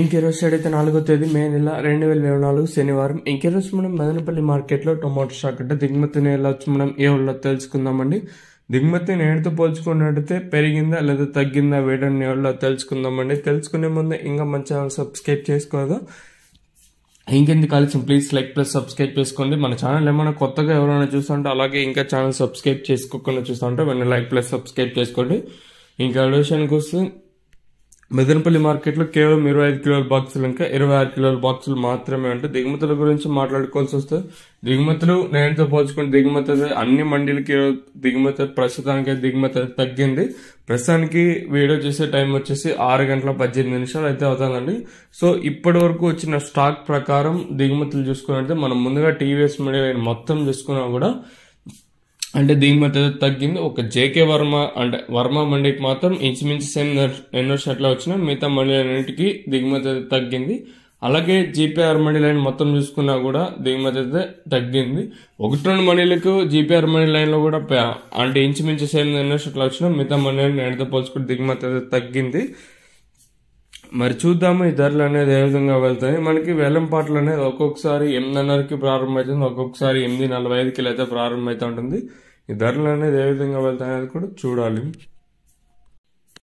ఇంకిరోజు అయితే నాలుగో తేదీ మే నెల రెండు వేల ఇరవై నాలుగు శనివారం ఇంకిరోజు మనం మదనపల్లి మార్కెట్లో టొమాటో స్టాక్ అంటే దిగుమతి ఎలా మనం ఏ ఊళ్ళో తెలుసుకుందామండి దిగుమతి నేడుతో పోల్చుకున్నట్టయితే పెరిగిందా లేదా తగ్గిందా వేయడం ఎవరిలో తెలుసుకుందామండి తెలుసుకునే ముందు ఇంకా మంచిగా సబ్స్క్రైబ్ చేసుకోదా ఇంకెందుకు కలిసి ప్లీజ్ లైక్ ప్లస్ సబ్స్క్రైబ్ చేసుకోండి మన ఛానల్ ఏమైనా కొత్తగా ఎవరైనా చూస్తుంటే అలాగే ఇంకా ఛానల్ సబ్స్క్రైబ్ చేసుకోకుండా చూస్తుంటే వెంటనే లైక్ ప్లస్ సబ్స్క్రైబ్ చేసుకోండి ఇంకా అడ్వేషన్ వస్తే మెదనపల్లి మార్కెట్లో కేవలం ఇరవై ఐదు కిలోల బాక్సులు ఇంకా ఇరవై ఆరు కిలోల బాక్సులు మాత్రమే అంటే దిగుమతుల గురించి మాట్లాడుకోవాల్సి వస్తే దిగుమతులు నేనుతో పోల్చుకుని దిగుమతులు అన్ని మండీలకి దిగుమతి ప్రస్తుతానికి దిగుమతి తగ్గింది ప్రస్తుతానికి వీడియో చేసే టైం వచ్చేసి ఆరు గంటల పద్దెనిమిది నిమిషాలు అయితే అవుతుందండి సో ఇప్పటి వరకు వచ్చిన స్టాక్ ప్రకారం దిగుమతులు చూసుకున్నట్టు మనం ముందుగా టీవీఎస్ మీడియా మొత్తం చూసుకున్నా కూడా అంటే దిగుమతి అయితే తగ్గింది ఒక జేకే వర్మ అంటే వర్మ మండీకి మాత్రం ఇంచుమించు సేమ్ ఎన్నో షర్ట్లు వచ్చినా మిగతా మండీలన్నింటికి దిగుమతి అయితే తగ్గింది అలాగే జీపీఆర్ మనీ లైన్ మొత్తం చూసుకున్నా కూడా దిగుమతి అయితే తగ్గింది ఒకటి రెండు మనీలకు జీపీఆర్ మనీ లైన్లో కూడా అంటే ఇంచుమించు సేమ్ షర్ట్లు వచ్చినా మిగతా మనీ లైన్ పోల్చుకుంటే దిగుమతి అయితే తగ్గింది మరి చూద్దాము ఈ ధరలు అనేది ఏ విధంగా వెళ్తాయి మనకి వెల్లం పాటలు అనేది ఒక్కొక్కసారి ఎనిమిదిన్నరకి ప్రారంభమవుతుంది ఒక్కొక్కసారి ఎనిమిది నలభై ఐదుకి అయితే ప్రారంభమవుతూ ఉంటుంది ఈ ధరలు అనేది ఏ విధంగా వెళ్తాయి అనేది కూడా చూడాలి